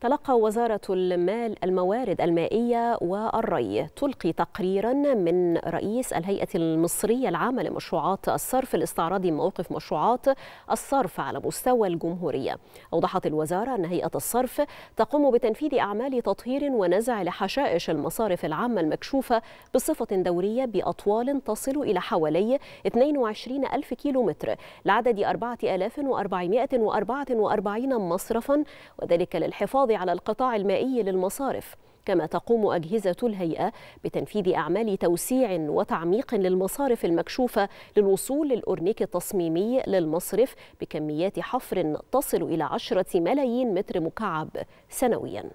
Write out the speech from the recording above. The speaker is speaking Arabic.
تلقى وزارة المال الموارد المائية والري تلقي تقريرا من رئيس الهيئة المصرية العامة لمشروعات الصرف لاستعراض موقف مشروعات الصرف على مستوى الجمهورية أوضحت الوزارة أن هيئة الصرف تقوم بتنفيذ أعمال تطهير ونزع لحشائش المصارف العامة المكشوفة بصفة دورية بأطوال تصل إلى حوالي 22 ألف كيلومتر لعدد 4444 مصرفا وذلك للحفاظ للحفاظ على القطاع المائي للمصارف كما تقوم أجهزة الهيئة بتنفيذ أعمال توسيع وتعميق للمصارف المكشوفة للوصول للأورنيك التصميمي للمصرف بكميات حفر تصل إلى عشرة ملايين متر مكعب سنوياً